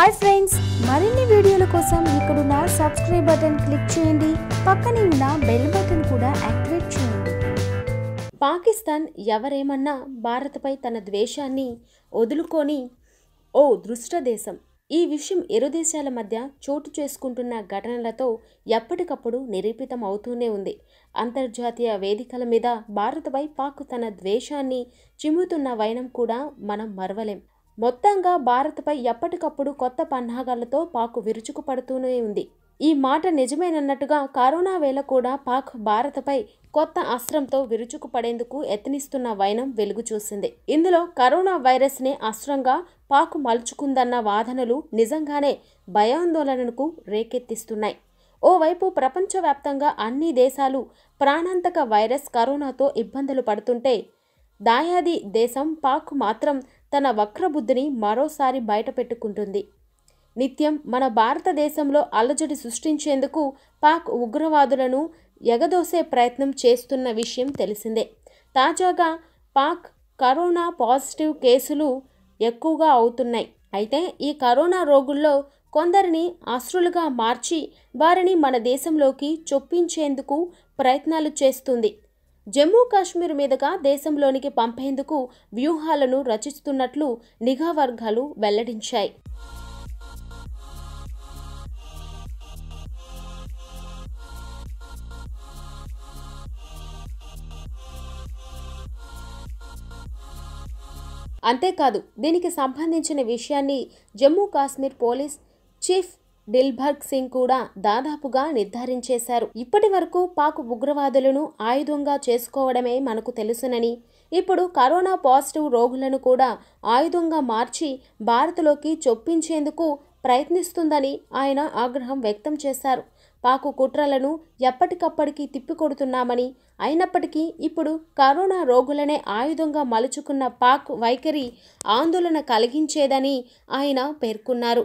hi friends మరిన్ని వీడియోల కోసం ఇక్కడున్న సబ్స్క్రైబ్ బటన్ క్లిక్ చేయండి పక్కనే ఉన్న బెల్ బటన్ కూడా యాక్టివేట్ చేయండి పాకిస్తాన్ ఎవరేమన్నా భారత్పై తన ద్వేషాన్ని వదులుకొని ఓ దృష్ట దేశం ఈ విషయం ఇరు దేశాల మధ్య చోటు చేసుకుంటున్న ఘటనలతో ఎప్పటికప్పుడు నిరూపితం అవుతూనే ఉంది అంతర్జాతీయ వేదికల మీద భారత్పై పాక్ తన ద్వేషాన్ని చిమ్ముతున్న వైనం కూడా మనం మరవలేం మొత్తంగా భారత్పై ఎప్పటికప్పుడు కొత్త పన్నాగాలతో పాక్ విరుచుకు పడుతూనే ఉంది ఈ మాట నిజమేనన్నట్టుగా కరోనా వేళ కూడా పాక్ భారత్పై కొత్త అస్త్రంతో విరుచుకు పడేందుకు యత్నిస్తున్న వైనం వెలుగు చూసింది ఇందులో కరోనా వైరస్నే అస్త్రంగా పాక్ మలుచుకుందన్న వాదనలు నిజంగానే భయాందోళనకు రేకెత్తిస్తున్నాయి ఓవైపు ప్రపంచవ్యాప్తంగా అన్ని దేశాలు ప్రాణాంతక వైరస్ కరోనాతో ఇబ్బందులు పడుతుంటే దాయాది దేశం పాక్ మాత్రం తన వక్రబుద్ధిని మరోసారి బయటపెట్టుకుంటుంది నిత్యం మన భారతదేశంలో అలజడి సృష్టించేందుకు పాక్ ఉగ్రవాదులను ఎగదోసే ప్రయత్నం చేస్తున్న విషయం తెలిసిందే తాజాగా పాక్ కరోనా పాజిటివ్ కేసులు ఎక్కువగా అవుతున్నాయి అయితే ఈ కరోనా రోగుల్లో కొందరిని అశ్రులుగా మార్చి వారిని మన దేశంలోకి చొప్పించేందుకు ప్రయత్నాలు చేస్తుంది జమ్మూ కాశ్మీర్ మీదుగా దేశంలోనికి పంపేందుకు వ్యూహాలను రచిస్తున్నట్లు నిఘా వర్గాలు వెల్లడించాయి అంతేకాదు దీనికి సంబంధించిన విషయాన్ని జమ్మూ కాశ్మీర్ పోలీస్ చీఫ్ దిల్బర్గ్ సింగ్ కూడా దాదాపుగా నిర్ధారించేశారు ఇప్పటి వరకు పాక్ ఉగ్రవాదులను ఆయుధంగా చేసుకోవడమే మనకు తెలుసునని ఇప్పుడు కరోనా పాజిటివ్ రోగులను కూడా ఆయుధంగా మార్చి భారత్లోకి చొప్పించేందుకు ప్రయత్నిస్తుందని ఆయన ఆగ్రహం వ్యక్తం చేశారు పాకు కుట్రలను ఎప్పటికప్పటికీ తిప్పికొడుతున్నామని అయినప్పటికీ ఇప్పుడు కరోనా రోగులనే ఆయుధంగా మలుచుకున్న పాక్ వైఖరి ఆందోళన కలిగించేదని ఆయన పేర్కొన్నారు